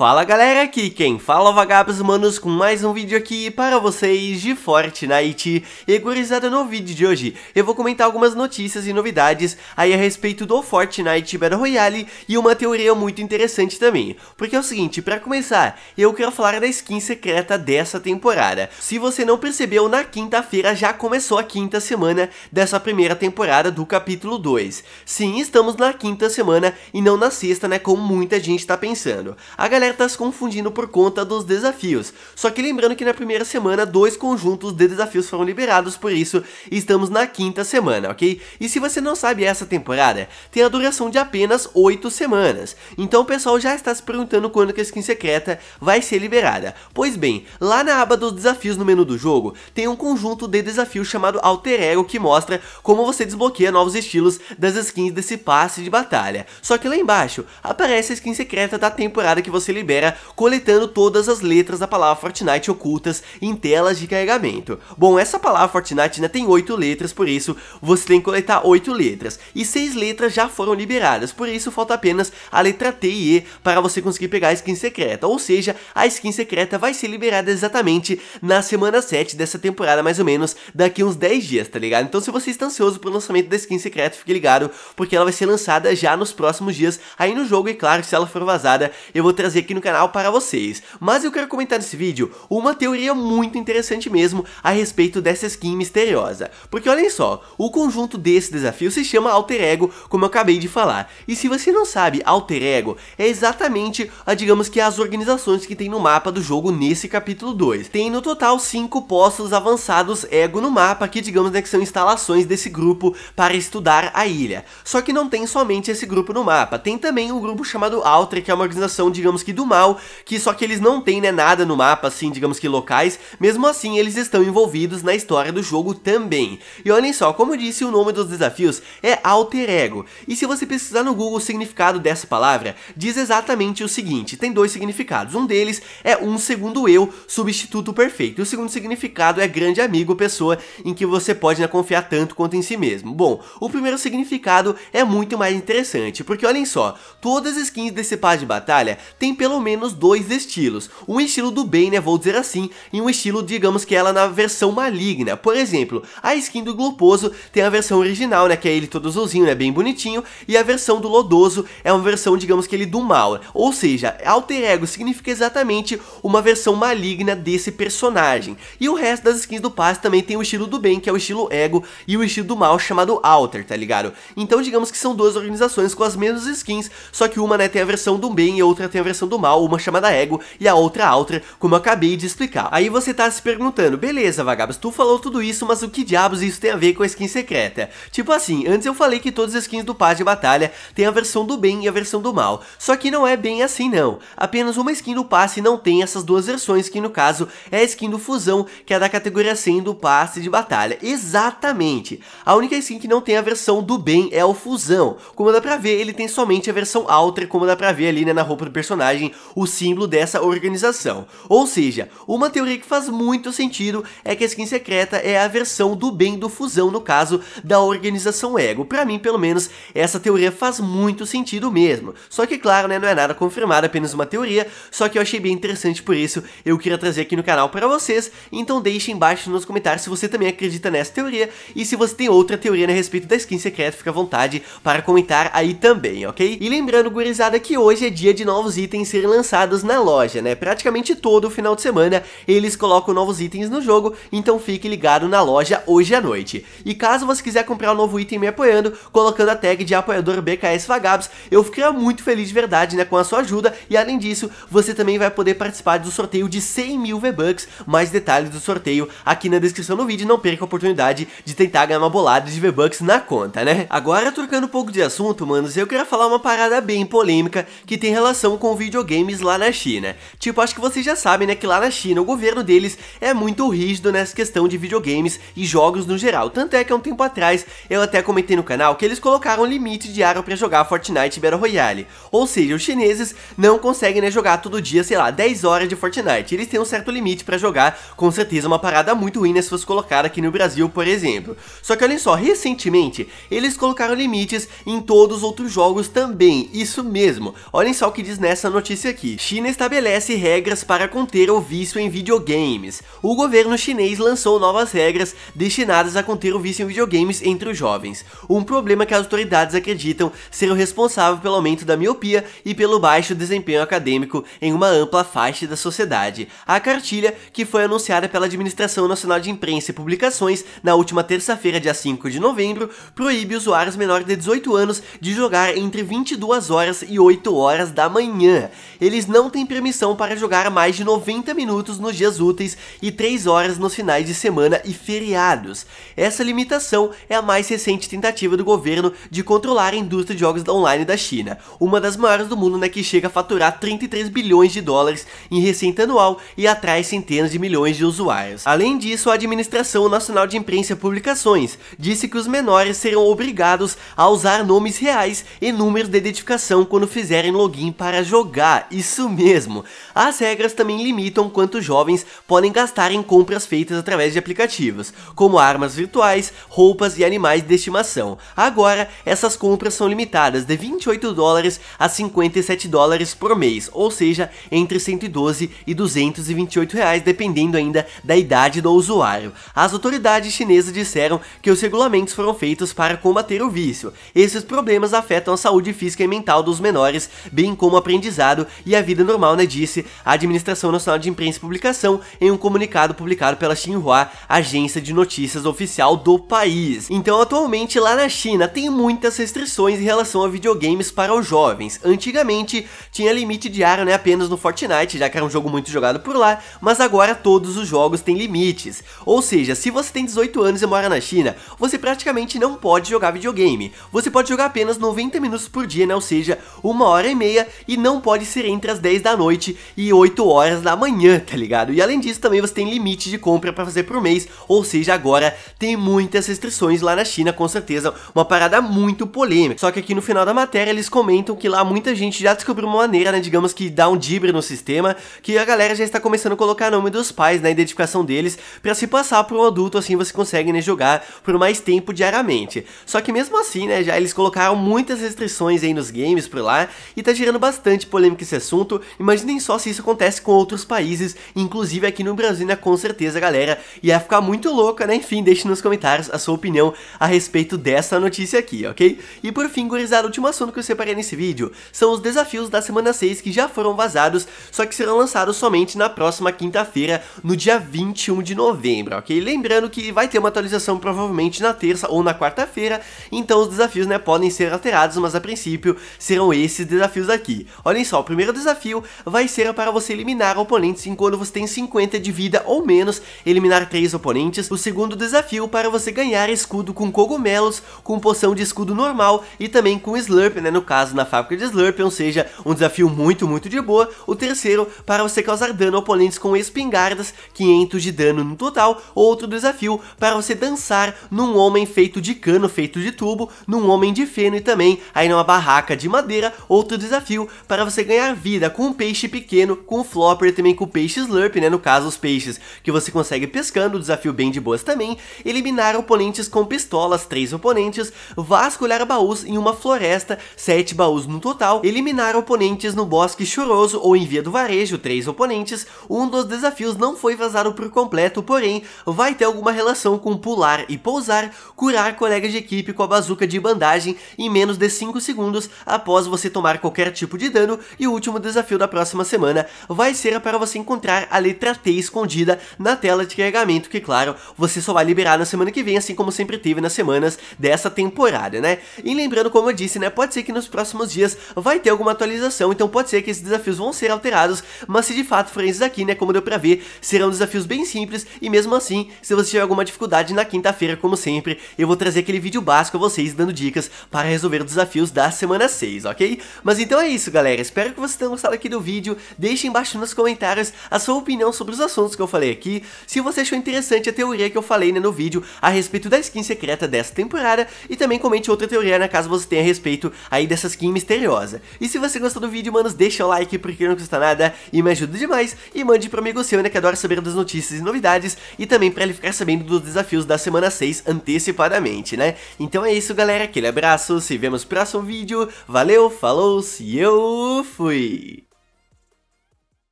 Fala galera, aqui quem fala é Vagabos Manos com mais um vídeo aqui para vocês de Fortnite E gurizada, no vídeo de hoje eu vou comentar algumas notícias e novidades aí a respeito do Fortnite Battle Royale E uma teoria muito interessante também Porque é o seguinte, para começar, eu quero falar da skin secreta dessa temporada Se você não percebeu, na quinta-feira já começou a quinta semana dessa primeira temporada do capítulo 2 Sim, estamos na quinta semana e não na sexta, né, como muita gente tá pensando A galera se confundindo por conta dos desafios. Só que lembrando que na primeira semana dois conjuntos de desafios foram liberados, por isso estamos na quinta semana, ok? E se você não sabe, essa temporada tem a duração de apenas 8 semanas. Então o pessoal já está se perguntando quando que a skin secreta vai ser liberada. Pois bem, lá na aba dos desafios no menu do jogo, tem um conjunto de desafios chamado Alter Ego que mostra como você desbloqueia novos estilos das skins desse passe de batalha. Só que lá embaixo aparece a skin secreta da temporada que você libera coletando todas as letras da palavra Fortnite ocultas em telas de carregamento. Bom, essa palavra Fortnite ainda tem 8 letras, por isso você tem que coletar 8 letras. E 6 letras já foram liberadas, por isso falta apenas a letra T e E para você conseguir pegar a skin secreta. Ou seja, a skin secreta vai ser liberada exatamente na semana 7 dessa temporada, mais ou menos, daqui uns 10 dias, tá ligado? Então se você está ansioso pro lançamento da skin secreta, fique ligado, porque ela vai ser lançada já nos próximos dias aí no jogo. E claro, se ela for vazada, eu vou trazer aqui no canal para vocês. Mas eu quero comentar nesse vídeo uma teoria muito interessante mesmo a respeito dessa skin misteriosa. Porque olhem só, o conjunto desse desafio se chama Alter Ego, como eu acabei de falar. E se você não sabe, Alter Ego é exatamente, a, digamos que as organizações que tem no mapa do jogo nesse capítulo 2. Tem no total 5 postos avançados Ego no mapa, que digamos né, que são instalações desse grupo para estudar a ilha. Só que não tem somente esse grupo no mapa, tem também um grupo chamado Alter, que é uma organização, digamos que do mal, que só que eles não têm né, nada no mapa, assim, digamos que locais, mesmo assim eles estão envolvidos na história do jogo também. E olhem só, como eu disse, o nome dos desafios é Alter Ego, e se você pesquisar no Google o significado dessa palavra, diz exatamente o seguinte, tem dois significados, um deles é um segundo eu, substituto perfeito, e o segundo significado é grande amigo, pessoa em que você pode né, confiar tanto quanto em si mesmo. Bom, o primeiro significado é muito mais interessante, porque olhem só, todas as skins desse par de batalha têm pelo menos dois estilos. Um estilo do bem, né, vou dizer assim, e um estilo, digamos que ela na versão maligna. Por exemplo, a skin do Gluposo tem a versão original, né, que é ele todo azulzinho, né, bem bonitinho, e a versão do Lodoso é uma versão, digamos que ele do mal. Ou seja, alter ego significa exatamente uma versão maligna desse personagem. E o resto das skins do Paz também tem o estilo do bem, que é o estilo ego, e o estilo do mal chamado alter, tá ligado? Então digamos que são duas organizações com as mesmas skins, só que uma, né, tem a versão do bem e outra tem a versão do mal, uma chamada ego e a outra altra, como eu acabei de explicar. Aí você tá se perguntando, beleza, Vagabos, tu falou tudo isso, mas o que diabos isso tem a ver com a skin secreta? Tipo assim, antes eu falei que todas as skins do Paz de Batalha tem a versão do bem e a versão do mal, só que não é bem assim não. Apenas uma skin do passe não tem essas duas versões, que no caso é a skin do Fusão, que é da categoria 100 do passe de batalha. Exatamente! A única skin que não tem a versão do bem é o Fusão. Como dá pra ver, ele tem somente a versão Alter, como dá pra ver ali né, na roupa do personagem, o símbolo dessa organização. Ou seja, uma teoria que faz muito sentido é que a skin secreta é a versão do bem do fusão, no caso, da organização Ego. Para mim, pelo menos, essa teoria faz muito sentido mesmo. Só que, claro, né, não é nada confirmado, é apenas uma teoria, só que eu achei bem interessante, por isso eu queria trazer aqui no canal para vocês, então deixe embaixo nos comentários se você também acredita nessa teoria e se você tem outra teoria a respeito da skin secreta, fica à vontade para comentar aí também, ok? E lembrando, gurizada, que hoje é dia de novos itens ser lançados na loja, né? Praticamente todo final de semana eles colocam novos itens no jogo, então fique ligado na loja hoje à noite. E caso você quiser comprar um novo item me apoiando, colocando a tag de apoiador BKS Vagabos, eu ficaria muito feliz de verdade, né, com a sua ajuda, e além disso, você também vai poder participar do sorteio de 100 mil V-Bucks, mais detalhes do sorteio aqui na descrição do vídeo, não perca a oportunidade de tentar ganhar uma bolada de V-Bucks na conta, né? Agora, trocando um pouco de assunto, manos, eu queria falar uma parada bem polêmica que tem relação com o vídeo videogames lá na China. Tipo, acho que vocês já sabem, né, que lá na China o governo deles é muito rígido nessa questão de videogames e jogos no geral. Tanto é que há um tempo atrás eu até comentei no canal que eles colocaram um limite diário para jogar Fortnite Battle Royale. Ou seja, os chineses não conseguem né, jogar todo dia, sei lá, 10 horas de Fortnite. Eles têm um certo limite para jogar, com certeza uma parada muito ruim né, se fosse colocada aqui no Brasil, por exemplo. Só que olhem só, recentemente eles colocaram limites em todos os outros jogos também. Isso mesmo. Olhem só o que diz nessa notícia notícia aqui. China estabelece regras para conter o vício em videogames. O governo chinês lançou novas regras destinadas a conter o vício em videogames entre os jovens. Um problema que as autoridades acreditam ser o responsável pelo aumento da miopia e pelo baixo desempenho acadêmico em uma ampla faixa da sociedade. A cartilha, que foi anunciada pela Administração Nacional de Imprensa e Publicações na última terça-feira, dia 5 de novembro, proíbe usuários menores de 18 anos de jogar entre 22 horas e 8 horas da manhã eles não têm permissão para jogar mais de 90 minutos nos dias úteis e 3 horas nos finais de semana e feriados. Essa limitação é a mais recente tentativa do governo de controlar a indústria de jogos online da China, uma das maiores do mundo né, que chega a faturar 33 bilhões de dólares em receita anual e atrai centenas de milhões de usuários. Além disso, a Administração Nacional de Imprensa e Publicações disse que os menores serão obrigados a usar nomes reais e números de identificação quando fizerem login para jogar alugar, isso mesmo. As regras também limitam quanto jovens podem gastar em compras feitas através de aplicativos, como armas virtuais, roupas e animais de estimação. Agora, essas compras são limitadas de 28 dólares a 57 dólares por mês, ou seja, entre 112 e 228 reais, dependendo ainda da idade do usuário. As autoridades chinesas disseram que os regulamentos foram feitos para combater o vício. Esses problemas afetam a saúde física e mental dos menores, bem como aprendizagem Estado e a vida normal, né, disse a Administração Nacional de Imprensa e Publicação em um comunicado publicado pela Xinhua, agência de notícias oficial do país. Então, atualmente, lá na China, tem muitas restrições em relação a videogames para os jovens. Antigamente, tinha limite diário, né, apenas no Fortnite, já que era um jogo muito jogado por lá, mas agora todos os jogos têm limites. Ou seja, se você tem 18 anos e mora na China, você praticamente não pode jogar videogame. Você pode jogar apenas 90 minutos por dia, né, ou seja, uma hora e meia, e não pode pode ser entre as 10 da noite e 8 horas da manhã, tá ligado? E além disso, também você tem limite de compra para fazer por mês, ou seja, agora tem muitas restrições lá na China, com certeza, uma parada muito polêmica. Só que aqui no final da matéria eles comentam que lá muita gente já descobriu uma maneira, né, digamos que dá um dibre no sistema, que a galera já está começando a colocar o nome dos pais na né, identificação deles, para se passar por um adulto, assim você consegue, né, jogar por mais tempo diariamente. Só que mesmo assim, né, já eles colocaram muitas restrições aí nos games por lá, e tá gerando bastante polêmica polêmico esse assunto, imaginem só se isso acontece com outros países, inclusive aqui no Brasil, né, com certeza, galera, ia ficar muito louca, né? Enfim, deixe nos comentários a sua opinião a respeito dessa notícia aqui, ok? E por fim, gurizada, o último assunto que eu separei nesse vídeo são os desafios da semana 6 que já foram vazados, só que serão lançados somente na próxima quinta-feira, no dia 21 de novembro, ok? Lembrando que vai ter uma atualização provavelmente na terça ou na quarta-feira, então os desafios, né, podem ser alterados, mas a princípio serão esses desafios aqui. Olhem só, o primeiro desafio vai ser para você eliminar oponentes enquanto você tem 50 de vida ou menos, eliminar 3 oponentes. O segundo desafio para você ganhar escudo com cogumelos, com poção de escudo normal e também com slurp, né, no caso na fábrica de slurp, ou seja, um desafio muito, muito de boa. O terceiro para você causar dano a oponentes com espingardas, 500 de dano no total. Outro desafio para você dançar num homem feito de cano, feito de tubo, num homem de feno e também aí numa barraca de madeira. Outro desafio para você ganhar vida com um peixe pequeno, com o flopper e também com o peixe slurp, né? No caso, os peixes que você consegue pescando, o desafio bem de boas também. Eliminar oponentes com pistolas, 3 oponentes. Vasculhar baús em uma floresta, 7 baús no total. Eliminar oponentes no bosque choroso ou em via do varejo, 3 oponentes. Um dos desafios não foi vazado por completo, porém, vai ter alguma relação com pular e pousar, curar colegas de equipe com a bazuca de bandagem em menos de 5 segundos após você tomar qualquer tipo de dano e o último desafio da próxima semana vai ser para você encontrar a letra T escondida na tela de carregamento, que claro, você só vai liberar na semana que vem, assim como sempre teve nas semanas dessa temporada, né? E lembrando, como eu disse, né, pode ser que nos próximos dias vai ter alguma atualização, então pode ser que esses desafios vão ser alterados, mas se de fato forem esses aqui, né, como deu pra ver, serão desafios bem simples, e mesmo assim, se você tiver alguma dificuldade na quinta-feira, como sempre, eu vou trazer aquele vídeo básico a vocês dando dicas para resolver os desafios da semana 6, ok? Mas então é isso, galera, espero espero que vocês tenham gostado aqui do vídeo. Deixe embaixo nos comentários a sua opinião sobre os assuntos que eu falei aqui. Se você achou interessante a teoria que eu falei né, no vídeo a respeito da skin secreta dessa temporada. E também comente outra teoria na né, caso você tenha a respeito aí dessa skin misteriosa. E se você gostou do vídeo, manos, deixa o like porque não custa nada e me ajuda demais. E mande pro amigo seu, né, que adora saber das notícias e novidades. E também pra ele ficar sabendo dos desafios da semana 6 antecipadamente, né? Então é isso, galera. Aquele abraço. Se vemos no próximo vídeo. Valeu, falou, se eu fui!